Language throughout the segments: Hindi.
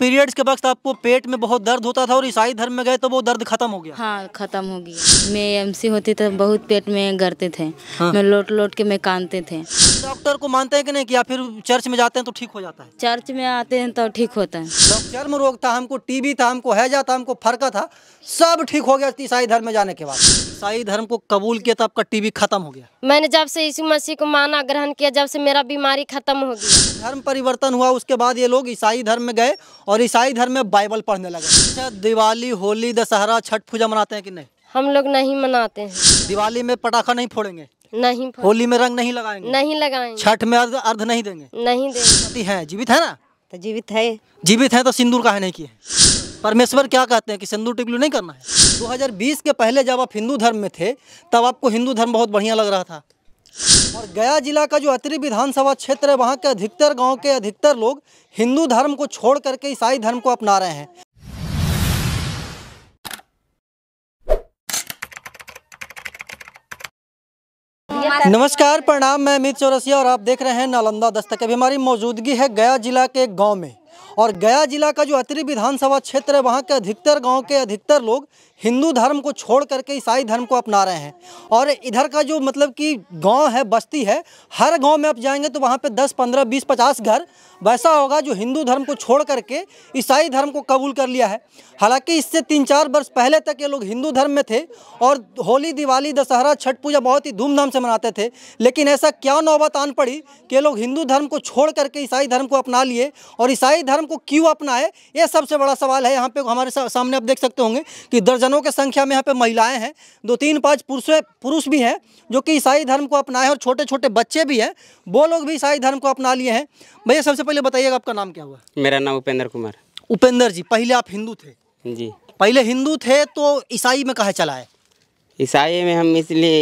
पीरियड्स के वक्त आपको पेट में बहुत दर्द होता था और ईसाई धर्म में गए तो वो दर्द खत्म हो गया हाँ खत्म हो गया मैं एमसी होती तो बहुत पेट में गरते थे हाँ। मैं लोट लोट के मैं कानते थे डॉक्टर को मानते हैं कि नहीं कि फिर चर्च में जाते हैं तो ठीक हो जाता है चर्च में आते हैं तो ठीक होता है चर्म रोग था हमको टीबी था हमको हैजा था हमको फरका था सब ठीक हो गया ईसाई धर्म में जाने के बाद ईसाई धर्म को कबूल किया तो आपका टीबी खत्म हो गया मैंने जब से यीशु मसीह को माना ग्रहण किया जब से मेरा बीमारी खत्म हो गई धर्म परिवर्तन हुआ उसके बाद ये लोग ईसाई धर्म में गए और ईसाई धर्म में बाइबल पढ़ने लगे अच्छा दिवाली होली दशहरा छठ पूजा मनाते हैं कि नहीं हम लोग नहीं मनाते हैं दिवाली में पटाखा नहीं फोड़ेंगे नहीं होली में रंग नहीं लगाएंगे नहीं लगाएंगे छठ में अर्ध अर्ध नहीं देंगे नहीं देंगे है जीवित है ना तो जीवित है जीवित है तो सिंदूर का है नहीं किए परमेश्वर क्या कहते हैं कि सिंधु टिकलू नहीं करना है 2020 के पहले जब आप हिंदू धर्म में थे तब आपको हिंदू धर्म बहुत बढ़िया लग रहा था और गया जिला का जो अतरी विधानसभा क्षेत्र है वहाँ के अधिकतर गाँव के अधिकतर लोग हिंदू धर्म को छोड़ करके ईसाई धर्म को अपना रहे हैं नमस्कार प्रणाम मैं अमित चौरसिया और आप देख रहे हैं नालंदा दस्तक अभी हमारी मौजूदगी है गया जिला के एक गांव में और गया जिला का जो अतरी विधानसभा क्षेत्र है वहाँ के अधिकतर गांव के अधिकतर लोग हिंदू धर्म को छोड़ करके ईसाई धर्म को अपना रहे हैं और इधर का जो मतलब कि गांव है बस्ती है हर गांव में आप जाएंगे तो वहाँ पे 10, 15, 20, 50 घर वैसा होगा जो हिंदू धर्म को छोड़ करके ईसाई धर्म को कबूल कर लिया है हालांकि इससे तीन चार वर्ष पहले तक ये लोग हिंदू धर्म में थे और होली दिवाली दशहरा छठ पूजा बहुत ही धूमधाम से मनाते थे लेकिन ऐसा क्या नौबत आन पड़ी कि लोग हिंदू धर्म को छोड़ करके ईसाई धर्म को अपना लिए और ईसाई धर्म को क्यों अपनाए ये सबसे बड़ा सवाल है यहाँ पे हमारे सामने आप देख सकते होंगे कि दर्ज जनों के संख्या में यहाँ पे महिलाएं हैं दो तीन पांच पुरुष पुरुष भी हैं जो कि ईसाई धर्म को अपनाए और छोटे छोटे बच्चे भी हैं वो लोग भी ईसाई धर्म को अपना लिए हैं भैया सबसे पहले बताइएगा आपका नाम क्या हुआ मेरा नाम उपेंद्र कुमार उपेंद्र जी पहले आप हिंदू थे जी पहले हिंदू थे तो ईसाई में कहा चलाए ईसाई में हम इसलिए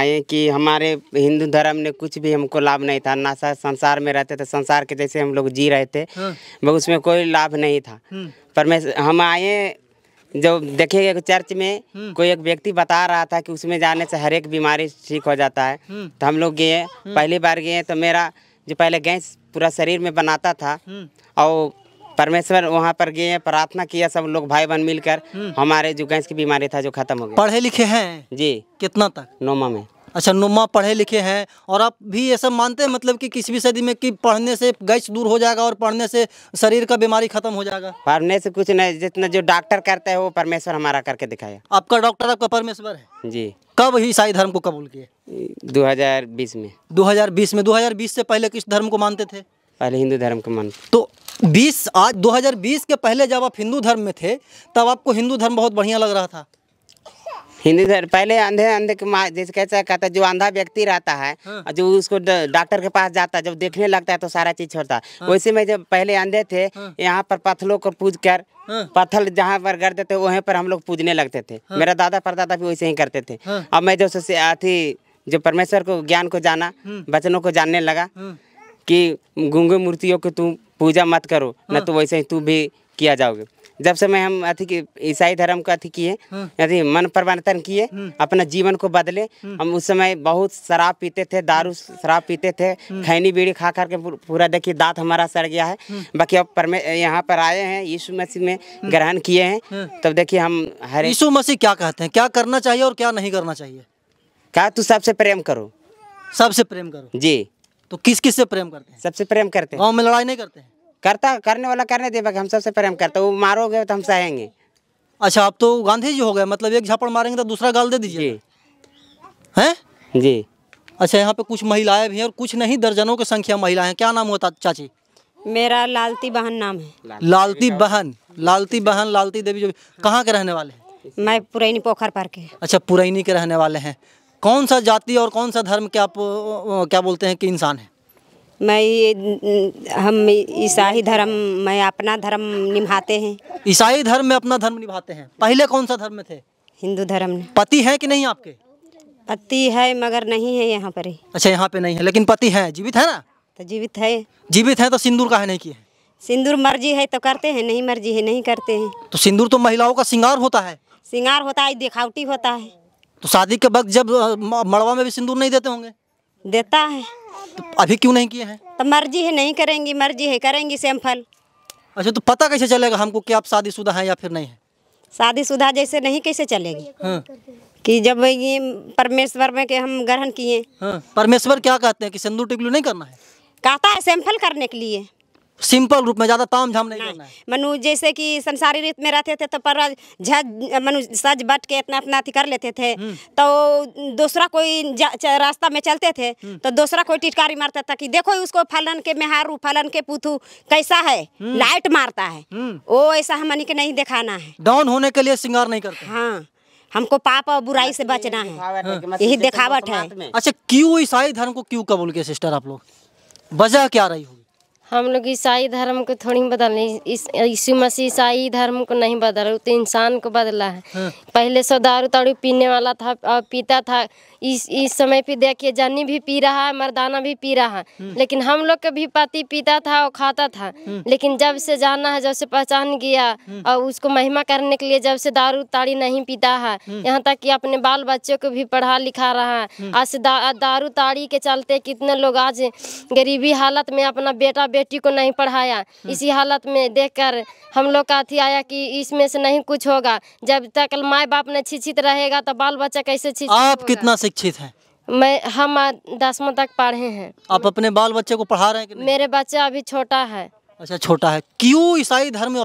आए कि हमारे हिंदू धर्म ने कुछ भी हमको लाभ नहीं था ना संसार में रहते थे संसार के जैसे हम लोग जी रहे थे हाँ। उसमें कोई लाभ नहीं था हम्म। पर मैं हम आए जो देखिए चर्च में हम्म। कोई एक व्यक्ति बता रहा था कि उसमें जाने से हर एक बीमारी ठीक हो जाता है हम्म। तो हम लोग गए हम्म। पहली बार गए तो मेरा जो पहले गैस पूरा शरीर में बनाता था और परमेश्वर वहाँ पर गए प्रार्थना किया सब लोग भाई बहन मिलकर हमारे जो गैस की बीमारी था जो खत्म हो गया पढ़े लिखे हैं जी कितना तक नोमा में अच्छा नुमा पढ़े लिखे हैं और आप भी ये सब मानते हैं मतलब कि किसी भी सदी में कि पढ़ने से गैस दूर हो जाएगा और पढ़ने से शरीर का बीमारी खत्म हो जाएगा पढ़ने से कुछ नहीं जितना जो डॉक्टर करते हैं वो परमेश्वर हमारा करके दिखाया आपका डॉक्टर आपका परमेश्वर है जी कब ईसाई धर्म को कबूल किए 2020 में 2020 में 2020 से पहले किस धर्म को मानते थे पहले हिंदू धर्म को मानते तो 20 आज 2020 के पहले जब आप हिंदू धर्म में थे तब आपको हिंदू धर्म बहुत बढ़िया लग रहा था हिंदी सर पहले अंधे अंधे के जैसे कैसे कहता है जो अंधा व्यक्ति रहता है हाँ। जो उसको डॉक्टर के पास जाता है जब देखने लगता है तो सारा चीज छोड़ता है हाँ। वैसे में जब पहले अंधे थे हाँ। यहाँ पर पत्थलों को पूज कर हाँ। पत्थर जहाँ पर करते थे वहीं पर हम लोग पूजने लगते थे हाँ। मेरा दादा परदादा भी वैसे ही करते थे हाँ। अब मैं जो अथी जो परमेश्वर को ज्ञान को जाना हाँ। वचनों को जानने लगा हाँ। कि गुंगे मूर्तियों को तुम पूजा मत करो न हाँ। तो वैसे ही तू भी किया जाओगे जब से मैं हम अथी की ईसाई धर्म का अथी किए हाँ। अथी मन परिवर्तन किए हाँ। अपना जीवन को बदले हाँ। हम उस समय बहुत शराब पीते थे दारू शराब पीते थे खैनी बीड़ी खा खा के पूरा देखिए दांत हमारा सड़ गया है बाकी अब परमे यहाँ पर आए हैं यीशु मसीह में ग्रहण किए हैं तब देखिए हम हरे यीशु मसीह क्या कहते हैं क्या करना चाहिए और क्या नहीं करना चाहिए क्या तू सबसे प्रेम करो सबसे प्रेम करो जी तो किस किस से प्रेम करते हैं सबसे प्रेम करते हैं गाँव में लड़ाई नहीं करते हैं करता करने वाला करने दे हम सबसे प्रेम करता वो मारोगे तो हम सहेंगे अच्छा आप तो गांधी जी हो गए मतलब एक झापड़ मारेंगे तो दूसरा गाल दे दीजिए हैं जी अच्छा यहाँ पे कुछ महिलाएं भी हैं और कुछ नहीं दर्जनों की संख्या महिलाएं हैं क्या नाम होता चाची मेरा लालती बहन नाम है लालती बहन लालती बहन लालती देवी जो कहाँ के रहने वाले हैं मैं पुरैनी पोखर पर के अच्छा पुरैनी के रहने वाले हैं कौन सा जाति और कौन सा धर्म के आप क्या बोलते हैं कि इंसान है मैं ये हम ईसाई धर्म मैं अपना धर्म निभाते हैं ईसाई धर्म में अपना धर्म निभाते हैं पहले कौन सा धर्म में थे हिंदू धर्म में पति है कि नहीं आपके पति है मगर नहीं है यहाँ पर ही अच्छा यहाँ पे नहीं है लेकिन पति है जीवित है ना तो जीवित है जीवित है तो सिंदूर का है नहीं किए सिंदूर मर्जी है तो करते हैं नहीं मर्जी है नहीं करते हैं तो सिंदूर तो महिलाओं का सिंगार होता है सिंगार होता है दिखावटी होता है तो शादी के वक्त जब मड़वा में भी सिंदूर नहीं देते होंगे देता है तो अभी क्यों नहीं किए हैं तो मर्जी है नहीं करेंगी मर्जी है करेंगी सैंपल अच्छा तो पता कैसे चलेगा हमको कि आप शादीशुदा हैं या फिर नहीं है शादीशुदा जैसे नहीं कैसे चलेगी हाँ। कि जब ये परमेश्वर में के हम ग्रहण किए हाँ, परमेश्वर क्या कहते हैं कि सिंदूर टिकलू नहीं करना है कहता है सेम्फल करने के लिए सिंपल रूप में ज़्यादा ताम झाम नहीं करना मनु जैसे कि संसारी रीत में रहते थे तो पर मनु सज बट के अपना अपना अथी कर लेते थे हम्म। तो दूसरा कोई रास्ता में चलते थे हम्म। तो दूसरा कोई टिटकारी मारता था कि देखो उसको फलन के मेहारू फलन के पुथू कैसा है हम्म। लाइट मारता है वो ऐसा हम के नहीं दिखाना है डाउन होने के लिए सिंगार नहीं करते हाँ हमको पाप और बुराई से बचना है यही दिखावट है हाँ। अच्छा क्यों ईसाई धर्म को क्यों कबूल किया सिस्टर आप लोग वजह क्या रही होगी हम लोग ईसाई धर्म को थोड़ी बदलने इस मसीह ईसाई धर्म को नहीं बदल तो इंसान को बदला है हाँ। पहले सो दारू तारू पीने वाला था और पीता था इस इस समय पे देखिए जन्नी भी पी रहा है मर्दाना भी पी रहा है हाँ। लेकिन हम लोग के भी पति पीता था और खाता था हाँ। लेकिन जब से जाना है जब से पहचान गया हाँ। और उसको महिमा करने के लिए जब से दारू ताड़ी नहीं पीता है यहाँ तक कि अपने बाल बच्चों को भी पढ़ा लिखा रहा है आज दा, दारू ताड़ी के चलते कितने लोग आज गरीबी हालत में अपना बेटा बेटी को नहीं पढ़ाया हम्म। इसी हालत में देखकर हम लोग का अथी आया कि इसमें से नहीं कुछ होगा जब तक माए बाप ने शिक्षित रहेगा तो बाल बच्चा कैसे आप कितना शिक्षित है मैं हम दसवा तक पढ़े हैं आप अपने बाल बच्चे को पढ़ा रहे हैं मेरे बच्चा अभी छोटा है अच्छा छोटा है क्यों ईसाई धर्म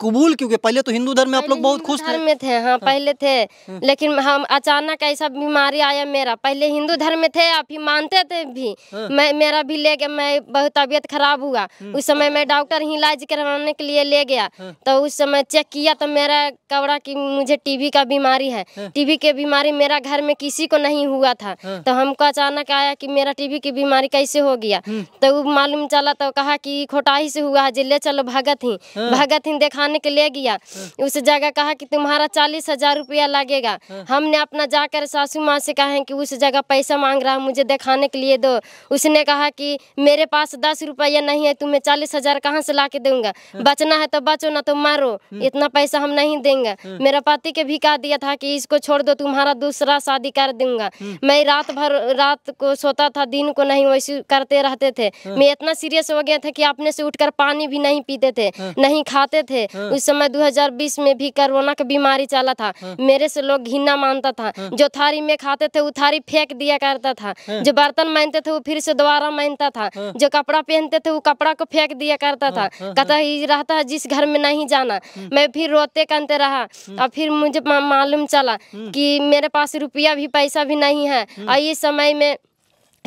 कबूल क्योंकि पहले तो हिंदू धर्म में आप लोग बहुत खुश थे में थे हाँ, हाँ। पहले थे हाँ। लेकिन हम अचानक ऐसा बीमारी आया मेरा पहले हिंदू हाँ। धर्म में थे ही मानते थे भी मैं मेरा भी ले गया मैं बहुत तबीयत खराब हुआ उस समय मैं डॉक्टर ही इलाज करवाने के लिए ले गया तो उस समय चेक किया तो मेरा कवड़ा की मुझे टीबी का बीमारी है टीबी के बीमारी मेरा घर में किसी को नहीं हुआ था तो हमको अचानक आया की मेरा टीबी की बीमारी कैसे हो गया तो मालूम चला तो कहा कि खोटाही से हुआ है जिले चलो भगत ही भगत ही देखा उठाने के ले गया हाँ। उस जगह कहा कि तुम्हारा चालीस हजार रुपया लगेगा हाँ। हमने अपना जाकर सासू माँ से कहा कि उस जगह पैसा मांग रहा मुझे दिखाने के लिए दो उसने कहा कि मेरे पास दस रुपया नहीं है तुम्हें चालीस हजार कहाँ से ला के दूंगा हाँ। बचना है तो बचो ना तो मारो इतना पैसा हम नहीं देंगे मेरा पति के भी कहा दिया था कि इसको छोड़ दो तुम्हारा दूसरा शादी कर दूंगा मैं रात भर रात को सोता था दिन को नहीं वैसे करते रहते थे मैं इतना सीरियस हो गया था कि अपने से उठकर पानी भी नहीं पीते थे नहीं खाते थे हाँ। उस समय 2020 में भी कोरोना का बीमारी चला था हाँ। मेरे से लोग घिना मानता था हाँ। जो थारी में खाते थे वो थारी फेंक दिया करता था जो बर्तन मानते थे वो फिर से दोबारा मानता था जो कपड़ा पहनते थे वो कपड़ा को फेंक दिया करता था कहता ही रहता है जिस घर में नहीं जाना मैं फिर रोते कहते रहा और फिर मुझे मालूम चला की मेरे पास रुपया भी पैसा भी नहीं है और इस समय में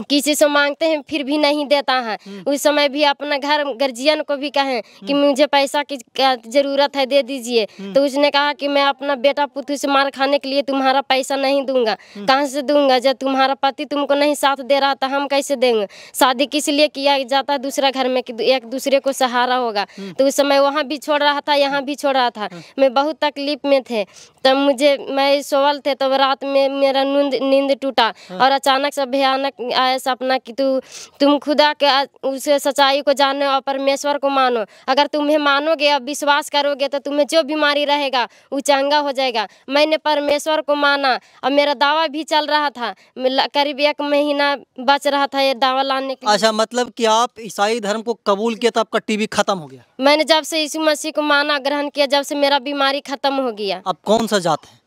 किसी से मांगते हैं फिर भी नहीं देता है हम्म। उस समय भी अपना घर गर्जियन को भी कहें कि हम्म। मुझे पैसा की जरूरत है दे दीजिए हम्म। तो उसने कहा कि मैं अपना बेटा पुतु से मार खाने के लिए तुम्हारा पैसा नहीं दूंगा कहाँ से दूंगा जब तुम्हारा पति तुमको नहीं साथ दे रहा था तो हम कैसे देंगे शादी किस लिए किया जाता है दूसरा घर में कि एक दूसरे को सहारा होगा तो उस समय वहाँ भी छोड़ रहा था यहाँ भी छोड़ रहा था मैं बहुत तकलीफ में थे तब मुझे मैं सोवल थे तब रात में मेरा नींद टूटा हाँ। और अचानक से भयानक है सपना कि तू तुम खुदा के उस सच्चाई को जानो और परमेश्वर को मानो अगर तुम्हें मानोगे और विश्वास करोगे तो तुम्हें जो बीमारी रहेगा वो चंगा हो जाएगा मैंने परमेश्वर को माना और मेरा दावा भी चल रहा था करीब एक महीना बच रहा था ये दावा लाने के अच्छा मतलब कि आप ईसाई धर्म को कबूल किया तो आपका टीबी खत्म हो गया मैंने जब से यीशु मसीह को माना ग्रहण किया जब से मेरा बीमारी खत्म हो गया अब कौन सा जात है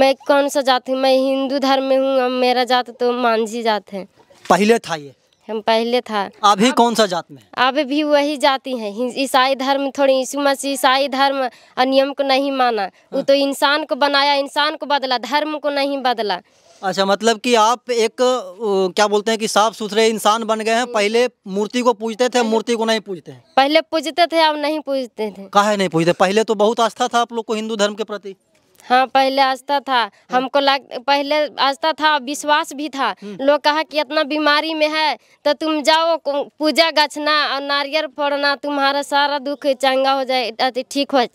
मैं कौन सा जात हूँ मैं हिंदू धर्म में हूँ मेरा जात तो मांझी जात है पहले था ये हम पहले था अभी कौन सा जात में अब भी वही जाति है ईसाई धर्म थोड़ी यीशु मसीह ईसाई धर्म नियम को नहीं माना वो तो इंसान को बनाया इंसान को बदला धर्म को नहीं बदला अच्छा मतलब कि आप एक क्या बोलते हैं कि साफ सुथरे इंसान बन गए हैं पहले मूर्ति को पूजते थे मूर्ति को नहीं पूजते हैं पहले पूजते थे अब नहीं पूजते थे कहा नहीं पूजते पहले तो बहुत आस्था था आप लोग को हिंदू धर्म के प्रति हाँ पहले आस्था था हाँ। हमको लग पहले आस्था था विश्वास भी था हम्म। लोग कहा कि इतना बीमारी में है तो तुम जाओ पूजा गछना और नारियल फोड़ना तुम्हारा सारा दुख चंगा हो जाए ठीक हो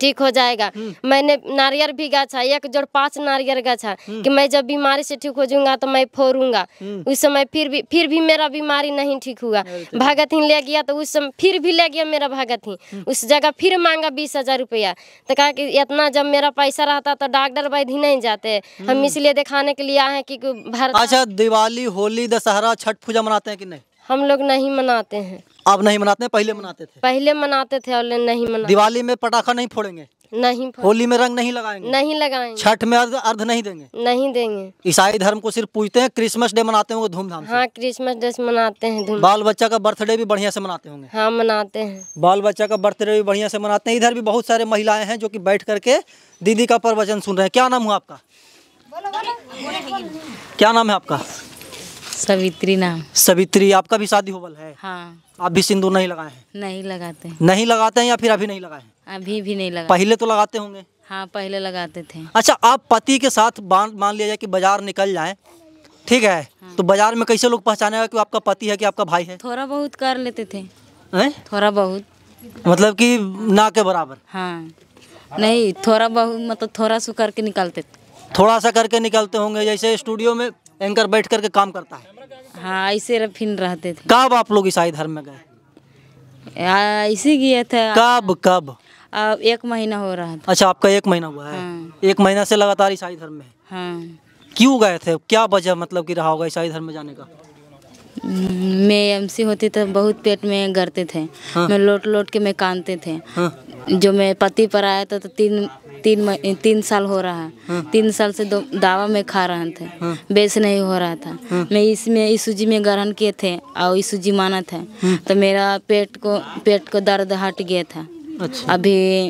ठीक हो जाएगा हम्म। मैंने नारियल भी गाछा एक जोड़ पांच नारियल गाछा हम्म। कि मैं जब बीमारी से ठीक हो जाऊंगा तो मैं फोड़ूंगा हम्म। उस समय फिर भी फिर भी मेरा बीमारी नहीं ठीक हुआ तो भगत ही ले गया तो उस समय फिर भी ले गया मेरा भगत ही उस जगह फिर मांगा बीस हजार रुपया तो कहा कि इतना जब मेरा पैसा रहता तो डॉक्टर ही नहीं जाते हम इसलिए दिखाने के लिए आए हैं कि भारत अच्छा दिवाली होली दशहरा छठ पूजा मनाते हैं कि नहीं हम लोग नहीं मनाते हैं आप नहीं मनाते हैं पहले मनाते थे पहले मनाते थे और नहीं मनाते दिवाली में पटाखा नहीं फोड़ेंगे नहीं होली में रंग नहीं लगाएंगे नहीं लगाएंगे छठ में अर्ध अर्ध नहीं देंगे नहीं देंगे ईसाई धर्म को सिर्फ पूछते हैं क्रिसमस डे मनाते होंगे धूमधाम हाँ क्रिसमस डे मनाते हैं बाल बच्चा का बर्थडे भी बढ़िया से मनाते होंगे हाँ मनाते हैं बाल बच्चा का बर्थडे भी बढ़िया से मनाते हैं इधर भी बहुत सारे महिलाएं हैं जो की बैठ करके दीदी का प्रवचन सुन रहे हैं क्या नाम हुआ आपका क्या नाम है आपका सवित्री नाम सवित्री आपका भी शादी होबल है हाँ आप भी सिंदूर नहीं लगाए हैं नहीं लगाते नहीं लगाते हैं या फिर अभी नहीं लगाए हैं अभी भी नहीं लगा पहले तो लगाते होंगे हाँ पहले लगाते थे अच्छा आप पति के साथ मान लिया जाए कि बाजार निकल जाए ठीक है हाँ। तो बाजार में कैसे लोग पहचानेगा कि आपका पति है कि आपका भाई है थोड़ा बहुत कर लेते थे थोड़ा बहुत मतलब कि ना के बराबर हाँ नहीं थोड़ा बहुत मतलब थोड़ा सा करके निकलते थोड़ा सा करके निकलते होंगे जैसे स्टूडियो में एंकर बैठ करके काम करता है हाँ ऐसे फिन रहते थे कब आप लोग ईसाई धर्म में गए इसी गए थे कब कब अब एक महीना हो रहा था अच्छा आपका एक महीना हुआ है हाँ। एक महीना से लगातार ईसाई धर्म में हाँ। क्यों गए थे क्या वजह मतलब कि रहा होगा ईसाई धर्म में जाने का मैं एमसी होती तो बहुत पेट में गरते थे हाँ। मैं लोट लोट के मैं कानते थे हाँ। जो मैं पति पर आया था तो तीन तीन तीन साल हो रहा है हाँ। तीन साल से दो दावा में खा रहे थे हाँ। बेच नहीं हो रहा था हाँ। मैं इसमें सूजी में ग्रहण किए थे और सूजी माना था तो मेरा पेट को पेट को दर्द हट गया था अच्छा। अभी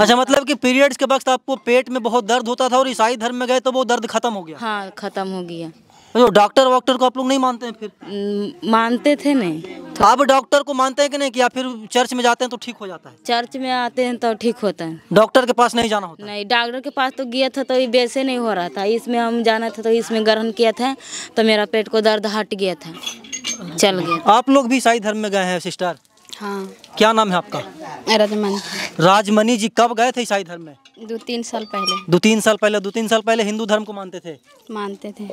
अच्छा मतलब कि पीरियड्स के वक्त आपको पेट में बहुत दर्द होता था और ईसाई धर्म में गए तो वो दर्द खत्म हो गया हाँ खत्म हो गया तो डॉक्टर वॉक्टर को आप लोग नहीं मानते हैं फिर मानते थे नहीं आप डॉक्टर को मानते हैं कि नहीं कि या फिर चर्च में जाते हैं तो ठीक हो जाता है चर्च में आते हैं तो ठीक होता है डॉक्टर के पास नहीं जाना होता नहीं डॉक्टर के पास तो गया था तो वैसे नहीं हो रहा था इसमें हम जाना था तो इसमें ग्रहण किया था तो मेरा पेट को दर्द हट गया था चल गया आप लोग भी ईसाई धर्म में गए हैं सिस्टर हाँ क्या नाम है आपका राजमणि राजमणि जी कब गए थे ईसाई धर्म में दो तीन साल पहले दो तीन साल पहले दो तीन साल पहले हिंदू धर्म को मानते थे मानते थे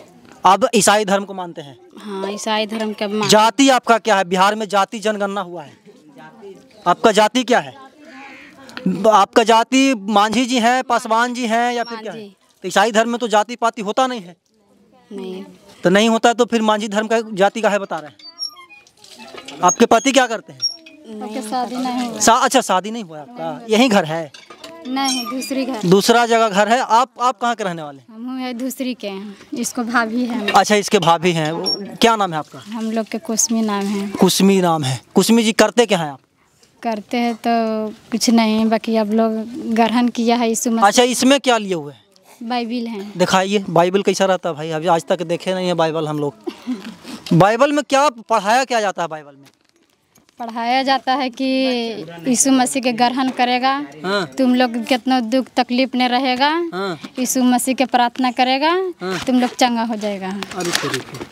अब ईसाई धर्म को मानते हैं हाँ ईसाई धर्म के जाति आपका क्या है बिहार में जाति जनगणना हुआ है आपका जाति क्या है आपका जाति मांझी जी हैं पासवान जी हैं या फिर क्या तो ईसाई धर्म में तो जाति पाति होता नहीं है नहीं तो नहीं होता तो फिर मांझी धर्म का जाति का है बता रहे हैं आपके पति क्या करते हैं नहीं शादी नहीं हुआ सा, अच्छा शादी नहीं हुआ आपका यही घर है नहीं दूसरी घर दूसरा जगह घर है आप आप कहाँ के रहने वाले हम दूसरी के हैं इसको भाभी है अच्छा इसके भाभी हैं क्या नाम है आपका हम लोग के कुसमी नाम है कुसमी नाम है कुसमी जी करते क्या है आप करते हैं तो कुछ नहीं बाकी अब लोग ग्रहण किया है इसमें अच्छा इसमें क्या लिए हुए बाइबिल है दिखाइए बाइबल कैसा रहता है भाई अभी आज तक देखे नहीं है बाइबल हम लोग बाइबल में क्या पढ़ाया क्या जाता है बाइबल में पढ़ाया जाता है कि यीशु मसीह के ग्रहण करेगा हाँ। तुम लोग कितना दुख तकलीफ में रहेगा हाँ। यीशु मसीह के प्रार्थना करेगा हाँ। तुम लोग चंगा हो जाएगा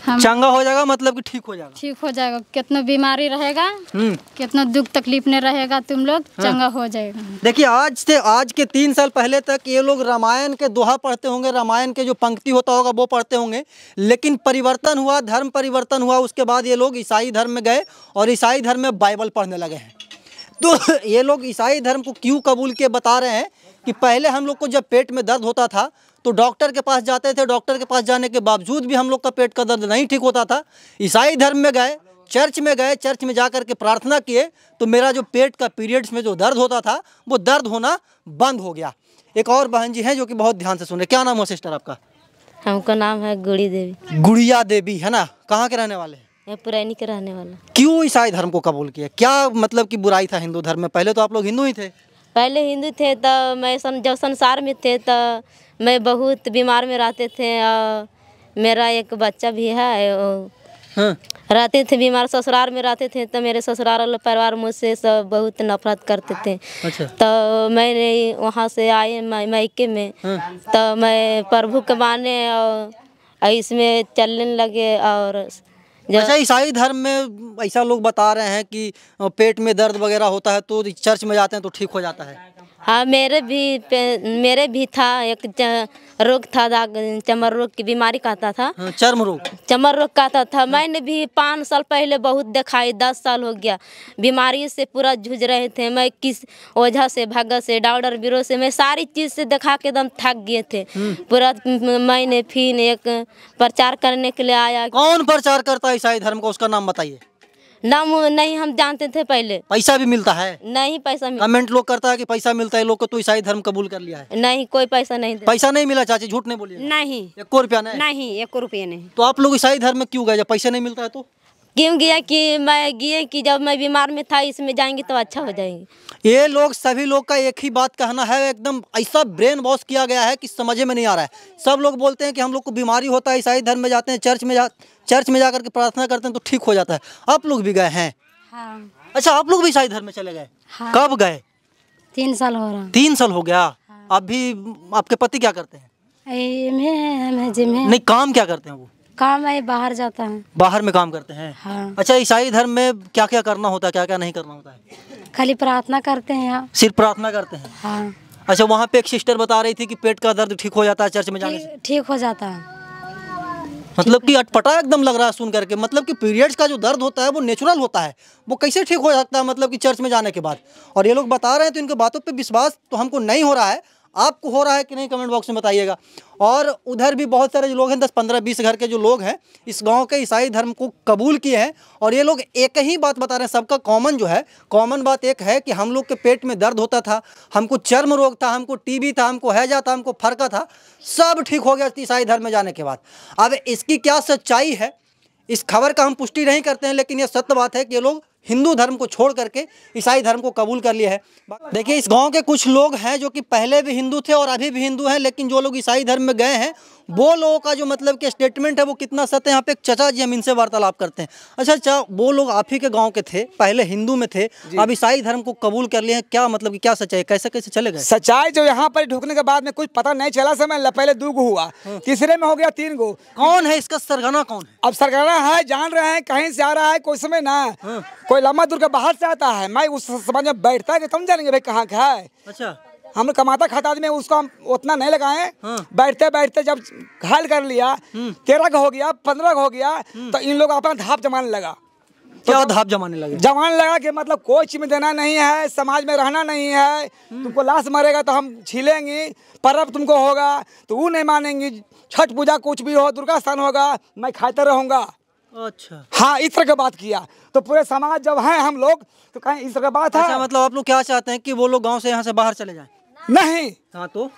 हम चंगा हो जाएगा मतलब कि ठीक हो जाएगा ठीक हो जाएगा कितना बीमारी रहेगा हम्म। कितना दुख तकलीफ में रहेगा तुम लोग हाँ। चंगा हो जाएगा देखिए आज से आज के तीन साल पहले तक ये लोग रामायण के दोहा पढ़ते होंगे रामायण के जो पंक्ति होता होगा वो पढ़ते होंगे लेकिन परिवर्तन हुआ धर्म परिवर्तन हुआ उसके बाद ये लोग ईसाई धर्म में गए और ईसाई धर्म में बाइबल पढ़ने लगे हैं तो ये लोग ईसाई धर्म को क्यों कबूल के बता रहे हैं कि पहले हम लोग को जब पेट में दर्द होता था तो डॉक्टर के पास जाते थे डॉक्टर के पास जाने के बावजूद भी हम लोग का पेट का दर्द नहीं ठीक होता था ईसाई धर्म में गए चर्च में गए चर्च में जा के प्रार्थना किए तो मेरा जो पेट का पीरियड्स में जो दर्द होता था वो दर्द होना बंद हो गया एक और बहन जी हैं जो कि बहुत ध्यान से सुन रहे क्या नाम हो सिस्टर आपका हमका नाम है गुड़ी देवी गुड़िया देवी है ना कहाँ के रहने वाले हैं मैं पुरानी के रहने वाला क्यों ईसाई धर्म को कबूल किया क्या मतलब कि बुराई था हिंदू धर्म में पहले तो आप लोग हिंदू ही थे पहले हिंदू थे तो मैं सं, जब संसार में थे तो मैं बहुत बीमार में रहते थे और मेरा एक बच्चा भी है हाँ। रहते थे बीमार ससुराल में रहते थे तो मेरे ससुराल वाले परिवार मुझसे सब बहुत नफरत करते थे अच्छा। तो मैंने वहाँ से आए मायके में हाँ। तो मैं प्रभु के माने और इसमें चलने लगे और जैसे ईसाई धर्म में ऐसा लोग बता रहे हैं कि पेट में दर्द वगैरह होता है तो चर्च में जाते हैं तो ठीक हो जाता है हाँ मेरे भी मेरे भी था एक रोग था दाग चमर रोग की बीमारी कहता था हाँ, चर्म रोग चमर रोग कहता था मैंने भी पाँच साल पहले बहुत दिखाई दस साल हो गया बीमारी से पूरा जूझ रहे थे मैं किस ओझा से भगत से डाउडर बीरो से मैं सारी चीज़ से दिखा के एकदम थक गए थे हम्म। पूरा मैंने फिर एक प्रचार करने के लिए आया कौन प्रचार करता है ईसाई धर्म को उसका नाम बताइए नाम नहीं हम जानते थे पहले पैसा भी मिलता है नहीं पैसा मिलता कमेंट लोग करता है कि पैसा मिलता है लोग को तो ईसाई धर्म कबूल कर लिया है नहीं कोई पैसा नहीं पैसा नहीं मिला चाची झूठ नहीं बोलिए नहीं एक रुपया नहीं एक रुपया नहीं तो आप लोग ईसाई धर्म में क्यूँ गए पैसा नहीं मिलता है तो क्यों गया कि मैं गए कि जब मैं बीमार में था इसमें जाएंगे तो अच्छा हो जाएंगे ये लोग सभी लोग का एक ही बात कहना है एकदम ऐसा ब्रेन वॉश किया गया है कि समझ में नहीं आ रहा है सब लोग बोलते हैं कि हम लोग को बीमारी होता है ईसाई धर्म में जाते हैं चर्च में जा चर्च में जाकर के प्रार्थना करते हैं तो ठीक हो जाता है आप लोग भी गए हैं हाँ। अच्छा आप लोग भी ईसाई धर्म में चले गए हाँ। कब गए तीन साल हो रहा तीन साल हो गया अब हाँ। भी आपके पति क्या करते हैं नहीं काम क्या करते हैं वो काम है बाहर जाता है बाहर में काम करते हैं हाँ। अच्छा ईसाई धर्म में क्या क्या करना होता है क्या क्या नहीं करना होता है खाली प्रार्थना करते हैं यहाँ सिर्फ प्रार्थना करते हैं हाँ। अच्छा वहाँ पे एक सिस्टर बता रही थी कि पेट का दर्द ठीक हो जाता है चर्च में जाने से ठीक हो जाता है मतलब की अटपटा एकदम लग रहा है सुन करके मतलब की पीरियड्स का जो दर्द होता है वो नेचुरल होता है वो कैसे ठीक हो सकता है मतलब की चर्च में जाने के बाद और ये लोग बता रहे हैं तो इनके बातों पे विश्वास तो हमको नहीं हो रहा है आपको हो रहा है कि नहीं कमेंट बॉक्स में बताइएगा और उधर भी बहुत सारे जो लोग हैं दस पंद्रह बीस घर के जो लोग हैं इस गांव के ईसाई धर्म को कबूल किए हैं और ये लोग एक ही बात बता रहे हैं सबका कॉमन जो है कॉमन बात एक है कि हम लोग के पेट में दर्द होता था हमको चर्म रोग था हमको टीबी था हमको हैजा था हमको फरका था सब ठीक हो गया ईसाई धर्म में जाने के बाद अब इसकी क्या सच्चाई है इस खबर का हम पुष्टि नहीं करते हैं लेकिन ये सत्य बात है कि ये लोग हिंदू धर्म को छोड़ करके ईसाई धर्म को कबूल कर लिया है देखिए इस गांव के कुछ लोग हैं जो कि पहले भी हिंदू थे और अभी भी हिंदू हैं लेकिन जो लोग ईसाई धर्म में गए हैं वो लोगों का जो मतलब कि स्टेटमेंट है वो कितना सत्य है यहाँ पे चचा जी हम इनसे वार्तालाप करते हैं अच्छा अच्छा वो लोग आप ही के गाँव के थे पहले हिंदू में थे अब ईसाई धर्म को कबूल कर लिए हैं क्या मतलब कि क्या सच्चाई कैसे कैसे चले गए सच्चाई जो यहाँ पर ढुकने के बाद में कुछ पता नहीं चला समय पहले दो गो हुआ हाँ। तीसरे में हो गया तीन गो कौन है इसका सरगना कौन है अब सरगना है जान रहे हैं कहीं से आ रहा है कोई समय ना हाँ। कोई लम्बा दूर के बाहर से आता है मैं उस समझ में बैठता है कि समझ भाई कहाँ का है अच्छा हम कमाता खाता आदमी उसको हम उतना नहीं लगाए हाँ। बैठते बैठते जब घायल कर लिया हम्म। तेरह का हो गया पंद्रह का हो गया हम्म। तो इन लोग अपना धाप जमाने लगा तो क्या धाप जमाने लगे जमाने लगा कि मतलब कोई चीज में देना नहीं है समाज में रहना नहीं है हम्म। तुमको लाश मरेगा तो हम छीलेंगे पर्व तुमको होगा तो वो नहीं मानेंगी छठ पूजा कुछ भी हो दुर्गा स्थान होगा मैं खाते रहूंगा अच्छा हाँ इस तरह का बात किया तो पूरे समाज जब है हम लोग तो कहें इस तरह का बात अच्छा, है मतलब आप लोग क्या चाहते हैं कि वो लोग गांव से यहाँ से बाहर चले जाए नहीं हाँ तो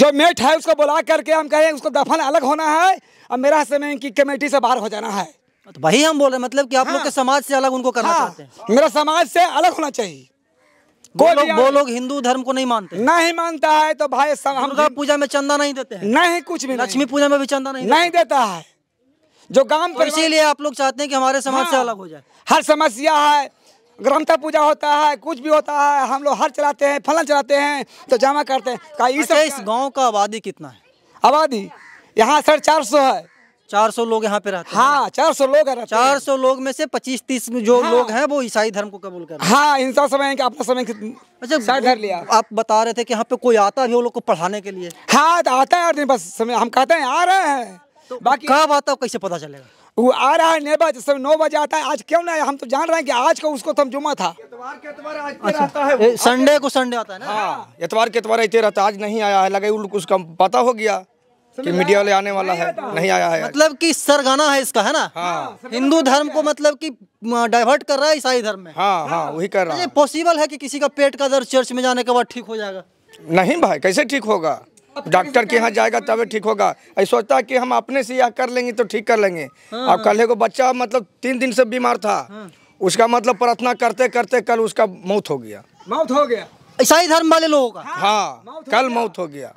जो मेट है उसको बुला करके हम कहें उसको दफन अलग होना है और मेरा समय की कमेटी से बाहर हो जाना है तो वही हम बोल रहे हैं मतलब की आप हाँ। लोग के समाज से अलग उनको करना हाँ। चाहते हैं मेरा समाज से अलग होना चाहिए वो लोग वो लोग हिंदू धर्म को नहीं मानते नहीं मानता है तो भाई हम पूजा में चंदा नहीं देते हैं नहीं कुछ भी लक्ष्मी पूजा में भी चंदा नहीं नहीं देता है जो गांव पर इसीलिए आप लोग चाहते हैं कि हमारे समाज से हाँ। अलग हो जाए हर समस्या है ग्रंथा पूजा होता है कुछ भी होता है हम लोग हर चलाते हैं फलन चलाते हैं तो जमा करते हैं का अच्छा, इस गांव का आबादी कितना है आबादी यहाँ सर चार सौ है चार सौ लोग यहाँ पे रहते हैं हाँ चार सौ लोग हैं चार सौ लोग में से पच्चीस तीस जो हाँ, लोग हैं वो ईसाई धर्म को कबूल कर हाँ इंसान समय कि आपका समय अच्छा घर लिया आप बता रहे थे कि यहाँ पे कोई आता है वो लोग को पढ़ाने के लिए हाँ तो आता है बस समय हम कहते हैं आ रहे हैं बाकी कब आता कैसे पता चलेगा वो आ रहा है नेबा जैसे नौ बजे आता है आज क्यों ना हम तो जान रहे हैं कि आज का उसको तो हम जुमा था अच्छा। संडे को संडे आता है ना हाँ एतवार के एतवार आते आज नहीं आया है लगे उसका पता हो गया कि मीडिया वाले आने वाला है नहीं आया है मतलब कि सरगाना है इसका है ना हाँ।, हाँ हिंदू तो धर्म को मतलब कि डाइवर्ट कर रहा है ईसाई धर्म में हाँ हाँ, हाँ। वही कर रहा अच्छा, है पॉसिबल है कि किसी का पेट का दर्द चर्च में जाने के बाद ठीक हो जाएगा नहीं भाई कैसे ठीक होगा डॉक्टर के यहाँ जाएगा तब ठीक होगा ऐसा सोचता है कि हम अपने से यह कर लेंगे तो ठीक कर लेंगे हाँ। अब कल को बच्चा मतलब तीन दिन से बीमार था हाँ। उसका मतलब प्रार्थना करते करते कल उसका मौत हो गया मौत हो गया ईसाई धर्म वाले लोगों का हाँ, हाँ कल मौत हो गया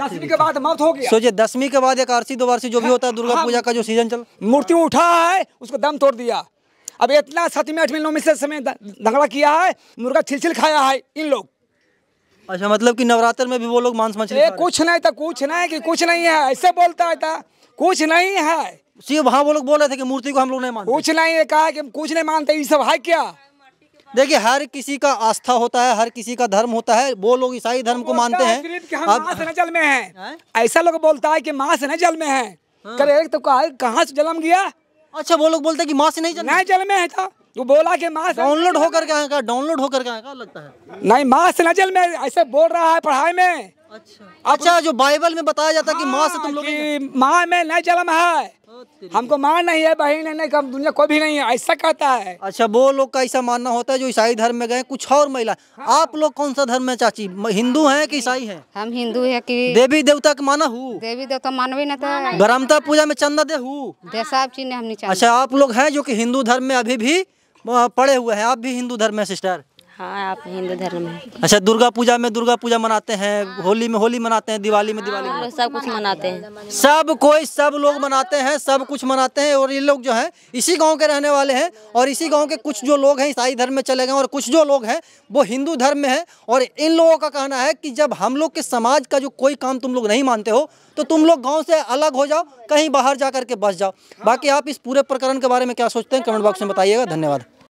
दसवीं के बाद मौत हो गया सोचिए दसवीं के बाद एक आरसी दो आरसी जो भी होता है दुर्गा पूजा का जो सीजन चल मूर्ति उठा है उसको दम तोड़ दिया अब इतना सतमी आठवीं नौवीं से समय झगड़ा किया है मुर्गा छिलछिल खाया है इन लोग अच्छा मतलब कि नवरात्र में भी वो लोग मांस मछली कुछ नहीं था तो कुछ नहीं कि कुछ नहीं है ऐसे बोलता था कुछ नहीं है सी वहाँ वो लोग बोल रहे थे कि मूर्ति को हम लोग नहीं मानते कुछ नहीं है कहा कि हम कुछ नहीं मानते ये सब है क्या देखिए हर किसी का आस्था होता है हर किसी का धर्म होता है वो लोग ईसाई धर्म को मानते हैं अब न जल में है ऐसा लोग बोलता है कि मांस न जल में है एक हाँ। तो कहा से जन्म गया अच्छा वो लोग बोलते हैं कि माँ से नहीं जन्म नहीं में है था तो तू बोला कि मास डाउनलोड होकर के आएगा डाउनलोड होकर के आएगा लगता है नहीं मास नजल में ऐसे बोल रहा है पढ़ाई में अच्छा अच्छा जो बाइबल में बताया जाता है कि माँ से तुम हाँ, लोग माँ में नहीं जलम है हमको माँ नहीं है बहन नहीं दुनिया को भी नहीं है ऐसा कहता है अच्छा वो लोग का ऐसा मानना होता है जो ईसाई धर्म में गए कुछ और महिला हाँ। आप लोग कौन सा धर्म है चाची हिंदू हैं कि ईसाई हैं हम हिंदू है कि देवी देवता के माना हूँ देवी देवता मानवे न तो। ब्रह्मता पूजा में चंदा दे हूँ अच्छा आप लोग है जो की हिंदू धर्म में अभी भी पड़े हुए हैं आप भी हिंदू धर्म है सिस्टर हाँ आप हिंदू धर्म है अच्छा दुर्गा पूजा में दुर्गा पूजा मनाते हैं होली में होली मनाते हैं दिवाली में दिवाली में हाँ, सब कुछ मनाते हैं सब कोई सब लोग मनाते हैं सब कुछ मनाते हैं और ये लोग जो है इसी गांव के रहने वाले हैं और इसी गांव के कुछ जो लोग हैं ईसाई धर्म में चले गए और कुछ जो लोग हैं वो हिंदू धर्म में है और इन लोगों का कहना है कि जब हम लोग के समाज का जो कोई काम तुम लोग नहीं मानते हो तो तुम लोग गाँव से अलग हो जाओ कहीं बाहर जा करके बस जाओ बाकी आप इस पूरे प्रकरण के बारे में क्या सोचते हैं कमेंट बॉक्स में बताइएगा धन्यवाद